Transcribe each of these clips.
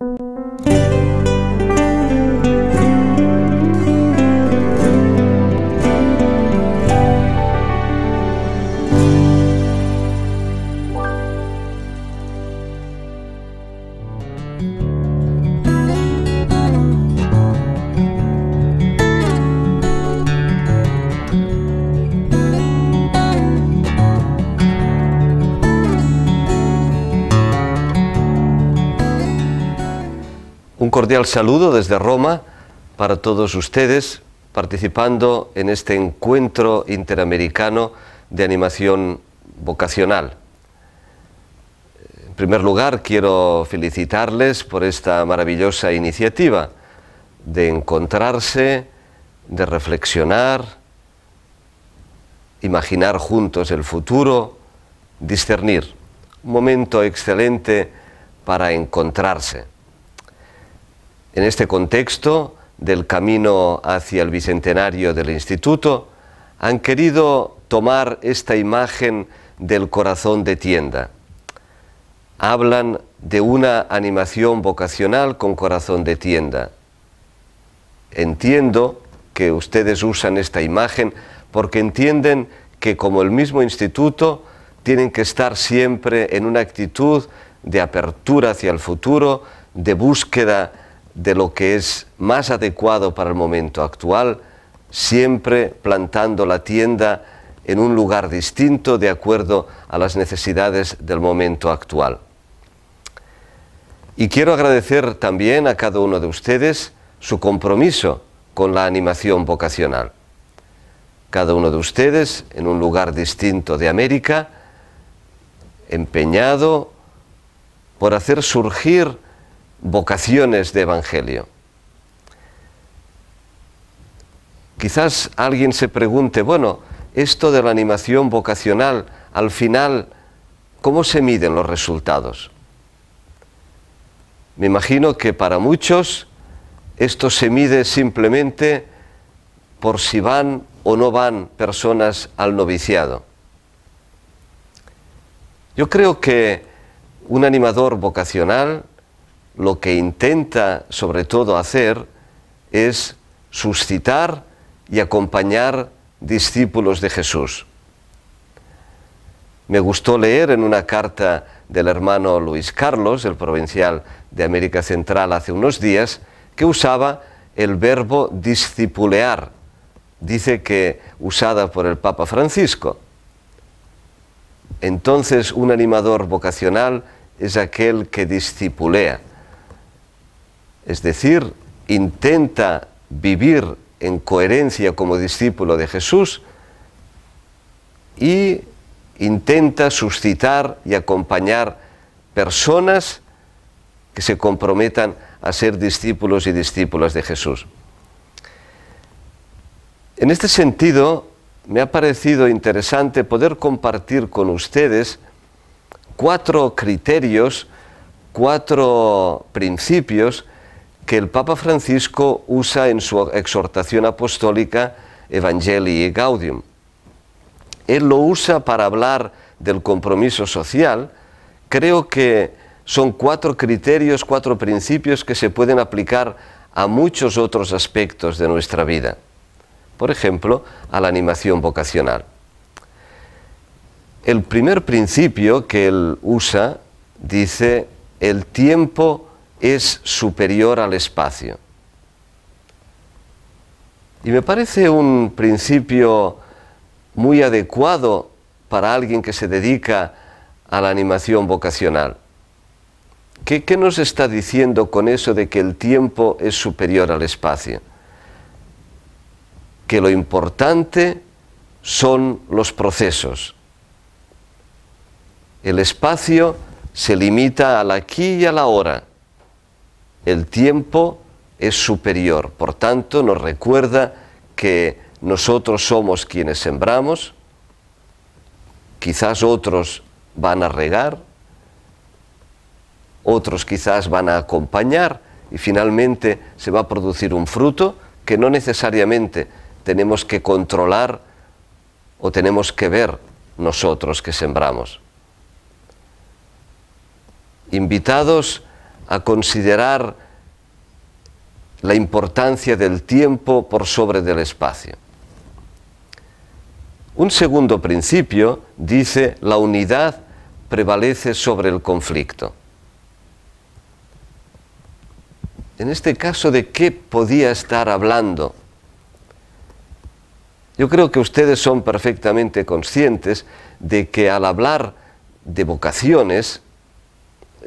Thank you. Un cordial saludo desde Roma para todos ustedes participando en este encuentro interamericano de animación vocacional. En primer lugar, quiero felicitarles por esta maravillosa iniciativa de encontrarse, de reflexionar, imaginar juntos el futuro, discernir. Un momento excelente para encontrarse. En este contexto del camino hacia el bicentenario del Instituto, han querido tomar esta imagen del corazón de tienda. Hablan de una animación vocacional con corazón de tienda. Entiendo que ustedes usan esta imagen porque entienden que como el mismo instituto tienen que estar siempre en una actitud de apertura hacia el futuro, de búsqueda de lo que es más adecuado para el momento actual, siempre plantando la tienda en un lugar distinto de acuerdo a las necesidades del momento actual. Y quiero agradecer también a cada uno de ustedes su compromiso con la animación vocacional. Cada uno de ustedes en un lugar distinto de América, empeñado por hacer surgir vocaciones de evangelio. Quizás alguien se pregunte, bueno, esto de la animación vocacional, al final, ¿cómo se miden los resultados? Me imagino que para muchos esto se mide simplemente por si van o no van personas al noviciado. Yo creo que un animador vocacional lo que intenta sobre todo hacer es suscitar y acompañar discípulos de Jesús. Me gustó leer en una carta del hermano Luis Carlos, el provincial de América Central, hace unos días, que usaba el verbo discipulear, dice que usada por el Papa Francisco. Entonces un animador vocacional es aquel que discipulea. Es decir, intenta vivir en coherencia como discípulo de Jesús y intenta suscitar y acompañar personas que se comprometan a ser discípulos y discípulas de Jesús. En este sentido, me ha parecido interesante poder compartir con ustedes cuatro criterios, cuatro principios que el Papa Francisco usa en su exhortación apostólica Evangelii Gaudium. Él lo usa para hablar del compromiso social. Creo que son cuatro criterios, cuatro principios que se pueden aplicar a muchos otros aspectos de nuestra vida. Por ejemplo, a la animación vocacional. El primer principio que él usa dice, el tiempo es superior al espacio. Y me parece un principio muy adecuado para alguien que se dedica a la animación vocacional. ¿Qué, nos está diciendo con eso de que el tiempo es superior al espacio? Que lo importante son los procesos. El espacio se limita al aquí y a la hora el tiempo es superior. Por tanto, nos recuerda que nosotros somos quienes sembramos, quizás otros van a regar, otros quizás van a acompañar y finalmente se va a producir un fruto que no necesariamente tenemos que controlar o tenemos que ver nosotros que sembramos. Invitados a considerar la importancia del tiempo por sobre del espacio. Un segundo principio dice la unidad prevalece sobre el conflicto. En este caso, ¿de qué podía estar hablando? Yo creo que ustedes son perfectamente conscientes de que al hablar de vocaciones,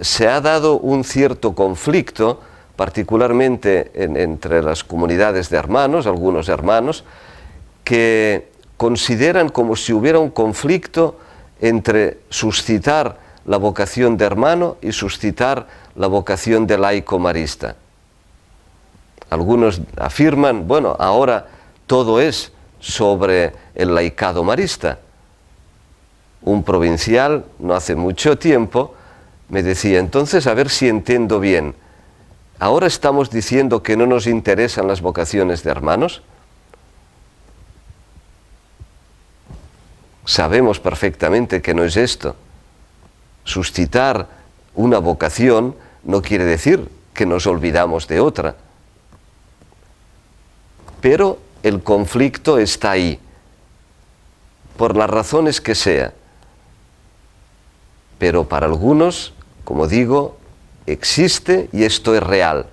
se ha dado un cierto conflicto, particularmente entre las comunidades de hermanos, algunos hermanos, que consideran como si hubiera un conflicto entre suscitar la vocación de hermano y suscitar la vocación de laico marista. Algunos afirman, bueno, ahora todo es sobre el laicado marista. Un provincial, no hace mucho tiempo, me decía, entonces a ver si entiendo bien, ¿ahora estamos diciendo que no nos interesan las vocaciones de hermanos? Sabemos perfectamente que no es esto. Suscitar una vocación no quiere decir que nos olvidamos de otra. Pero el conflicto está ahí, por las razones que sea. Pero para algunos como digo, existe y esto es real.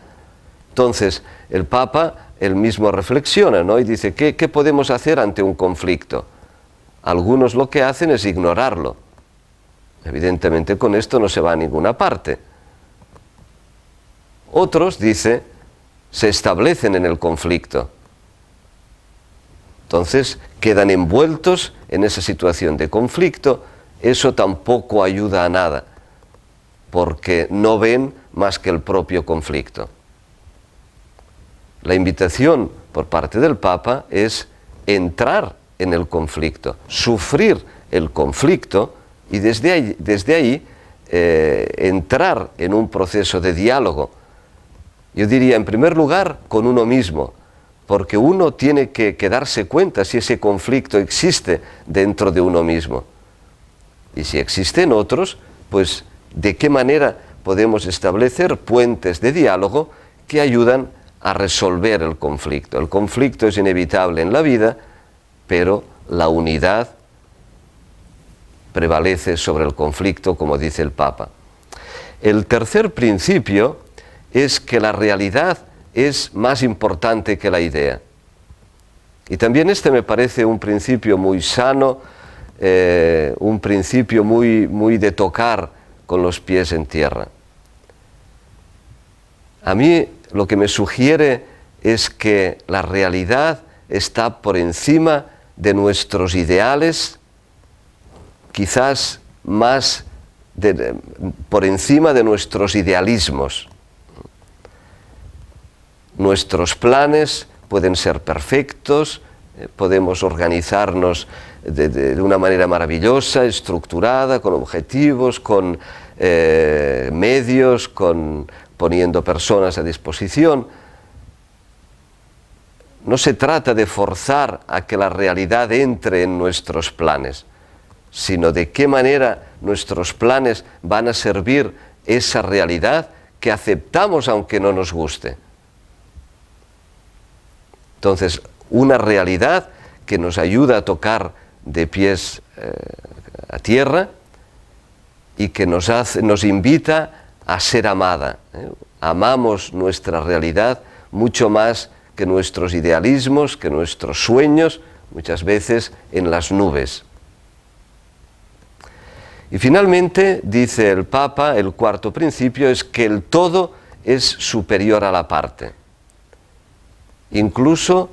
Entonces, el Papa, él mismo reflexiona, ¿no? Y dice, ¿qué, ¿qué podemos hacer ante un conflicto? Algunos lo que hacen es ignorarlo. Evidentemente con esto no se va a ninguna parte. Otros, dice, se establecen en el conflicto. Entonces quedan envueltos en esa situación de conflicto. Eso tampoco ayuda a nada porque no ven más que el propio conflicto. La invitación por parte del Papa es entrar en el conflicto, sufrir el conflicto y desde ahí, desde ahí eh, entrar en un proceso de diálogo. Yo diría, en primer lugar, con uno mismo, porque uno tiene que, que darse cuenta si ese conflicto existe dentro de uno mismo. Y si existen otros, pues de qué manera podemos establecer puentes de diálogo que ayudan a resolver el conflicto. El conflicto es inevitable en la vida, pero la unidad prevalece sobre el conflicto, como dice el Papa. El tercer principio es que la realidad es más importante que la idea. Y también este me parece un principio muy sano, eh, un principio muy de tocar con los pies en tierra. A mí lo que me sugiere es que la realidad está por encima de nuestros ideales, quizás más por encima de nuestros idealismos. Nuestros planes pueden ser perfectos, eh, podemos organizarnos de, una manera maravillosa, estructurada, con objetivos, con eh, medios, con, poniendo personas a disposición. No se trata de forzar a que la realidad entre en nuestros planes, sino de qué manera nuestros planes van a servir esa realidad que aceptamos aunque no nos guste. Entonces, una realidad que nos ayuda a tocar de pies eh, a tierra y que nos, nos invita a ser amada. ¿eh? Amamos nuestra realidad mucho más que nuestros idealismos, que nuestros sueños, muchas veces en las nubes. Y finalmente, dice el Papa, el cuarto principio es que el todo es superior a la parte. Incluso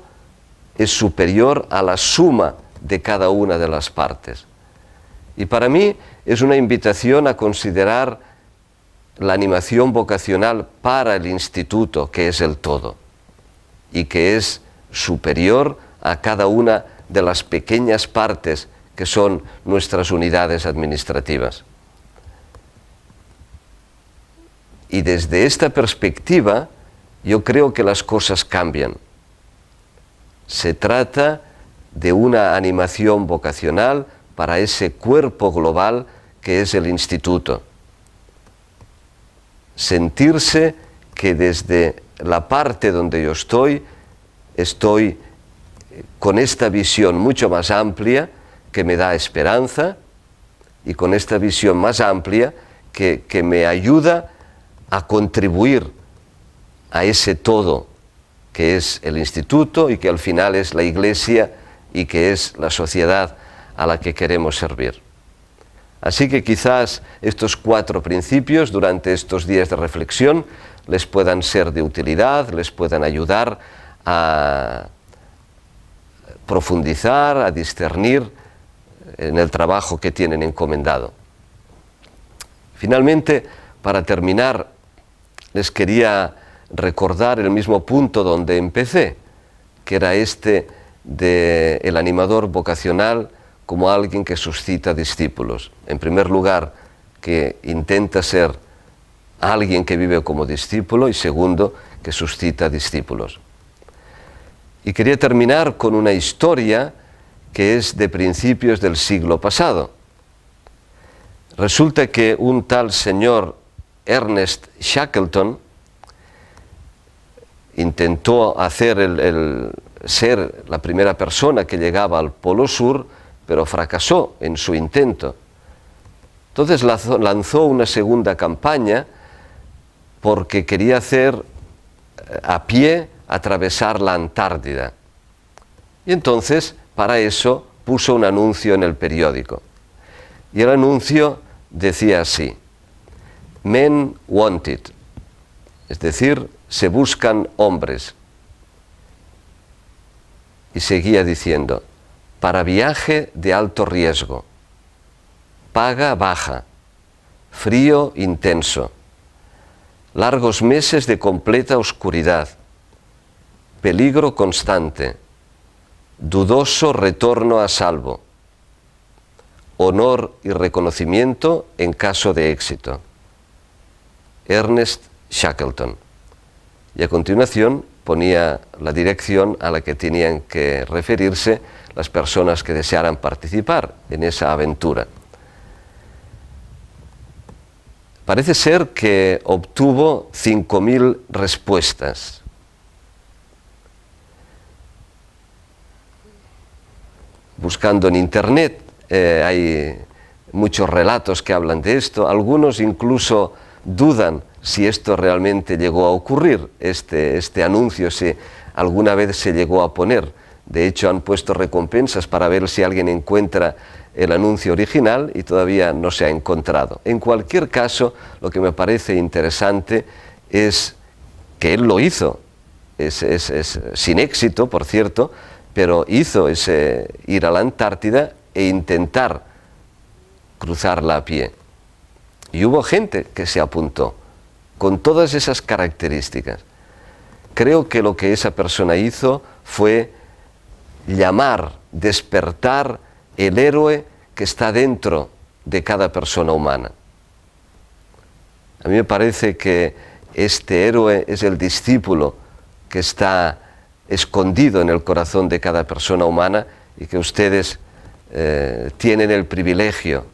es superior a la suma de cada una de las partes. Y para mí es una invitación a considerar la animación vocacional para el instituto, que es el todo, y que es superior a cada una de las pequeñas partes que son nuestras unidades administrativas. Y desde esta perspectiva, yo creo que las cosas cambian. Se trata de una animación vocacional para ese cuerpo global que es el instituto. Sentirse que desde la parte donde yo estoy, estoy eh, con esta visión mucho más amplia que me da esperanza y con esta visión más amplia que, que me ayuda a contribuir a ese todo que es el instituto y que al final es la iglesia y que es la sociedad a la que queremos servir. Así que quizás estos cuatro principios durante estos días de reflexión les puedan ser de utilidad, les puedan ayudar a profundizar, a discernir eh, en el trabajo que tienen encomendado. Finalmente, para terminar, les quería recordar el mismo punto donde empecé, que era este del animador vocacional como alguien que suscita discípulos. En primer lugar, que intenta ser alguien que vive como discípulo y segundo, que suscita discípulos. Y quería terminar con una historia que es de principios del siglo pasado. Resulta que un tal señor Ernest Shackleton intentó hacer el ser la primera persona que llegaba al Polo Sur, pero fracasó en su intento. Entonces lanzó una segunda campaña porque quería hacer eh, a pie atravesar la Antártida. Y entonces, para eso, puso un anuncio en el periódico. Y el anuncio decía así, Men Wanted, es decir, se buscan hombres. Y seguía diciendo, para viaje de alto riesgo, paga baja, frío intenso, largos meses de completa oscuridad, peligro constante, dudoso retorno a salvo, honor y reconocimiento en caso de éxito. Ernest Shackleton. Y a continuación ponía la dirección a la que tenían que referirse las personas que desearan participar en esa aventura. Parece ser que obtuvo 5.000 respuestas. Buscando en Internet eh, hay muchos relatos que hablan de esto, algunos incluso dudan si esto realmente llegó a ocurrir, este, este, anuncio si alguna vez se llegó a poner. De hecho, han puesto recompensas para ver si alguien encuentra el anuncio original y todavía no se ha encontrado. En cualquier caso, lo que me parece interesante es que él lo hizo, es sin éxito, por cierto, pero hizo ese ir a la Antártida e intentar cruzarla a pie. Y hubo gente que se apuntó con todas esas características, creo que lo que esa persona hizo fue llamar, despertar el héroe que está dentro de cada persona humana. A mí me parece que este héroe es el discípulo que está escondido en el corazón de cada persona humana y que ustedes eh, tienen el privilegio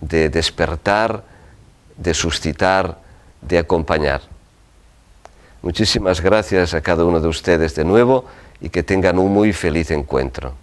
de despertar, de suscitar de acompañar. Muchísimas gracias a cada uno de ustedes de nuevo y que tengan un muy feliz encuentro.